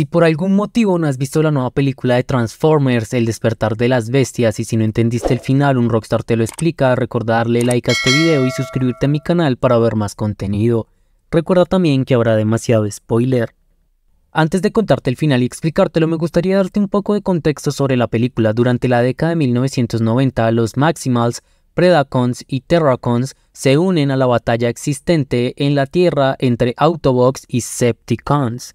Si por algún motivo no has visto la nueva película de Transformers, El despertar de las bestias, y si no entendiste el final, un rockstar te lo explica, darle like a este video y suscribirte a mi canal para ver más contenido. Recuerda también que habrá demasiado spoiler. Antes de contarte el final y explicártelo, me gustaría darte un poco de contexto sobre la película. Durante la década de 1990, los Maximals, Predacons y Terracons se unen a la batalla existente en la Tierra entre Autobots y Septicons.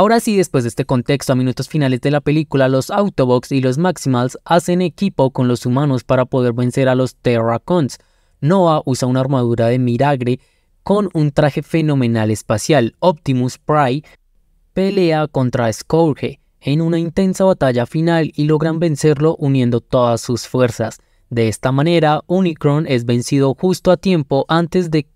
Ahora sí, después de este contexto, a minutos finales de la película, los Autobots y los Maximals hacen equipo con los humanos para poder vencer a los Terracons. Noah usa una armadura de Miragre con un traje fenomenal espacial. Optimus Prime pelea contra Scourge en una intensa batalla final y logran vencerlo uniendo todas sus fuerzas. De esta manera, Unicron es vencido justo a tiempo antes de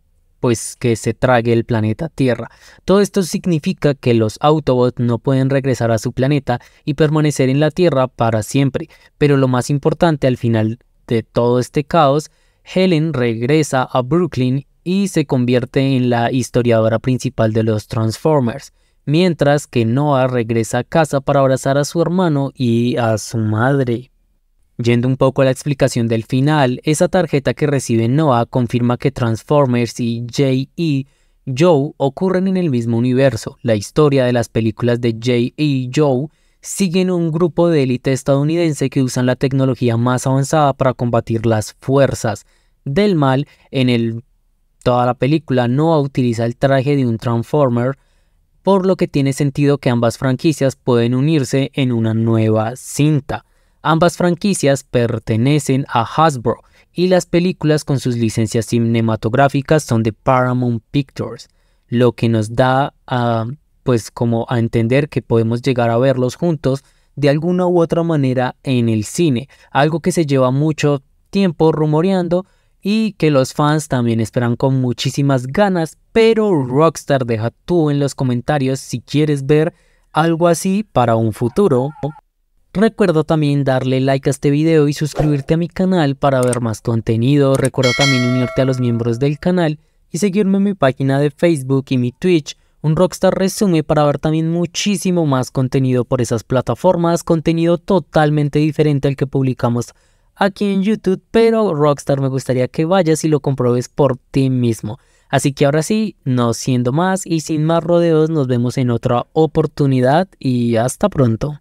pues que se trague el planeta Tierra. Todo esto significa que los Autobots no pueden regresar a su planeta y permanecer en la Tierra para siempre, pero lo más importante al final de todo este caos, Helen regresa a Brooklyn y se convierte en la historiadora principal de los Transformers, mientras que Noah regresa a casa para abrazar a su hermano y a su madre. Yendo un poco a la explicación del final, esa tarjeta que recibe Noah confirma que Transformers y J.E. Joe ocurren en el mismo universo. La historia de las películas de J.E. Joe siguen un grupo de élite estadounidense que usan la tecnología más avanzada para combatir las fuerzas del mal. En el, toda la película, Noah utiliza el traje de un Transformer, por lo que tiene sentido que ambas franquicias pueden unirse en una nueva cinta. Ambas franquicias pertenecen a Hasbro y las películas con sus licencias cinematográficas son de Paramount Pictures, lo que nos da a, pues como a entender que podemos llegar a verlos juntos de alguna u otra manera en el cine, algo que se lleva mucho tiempo rumoreando y que los fans también esperan con muchísimas ganas, pero Rockstar deja tú en los comentarios si quieres ver algo así para un futuro. Recuerdo también darle like a este video y suscribirte a mi canal para ver más contenido. Recuerdo también unirte a los miembros del canal y seguirme en mi página de Facebook y mi Twitch. Un Rockstar resume para ver también muchísimo más contenido por esas plataformas, contenido totalmente diferente al que publicamos aquí en YouTube, pero Rockstar me gustaría que vayas y lo compruebes por ti mismo. Así que ahora sí, no siendo más y sin más rodeos, nos vemos en otra oportunidad y hasta pronto.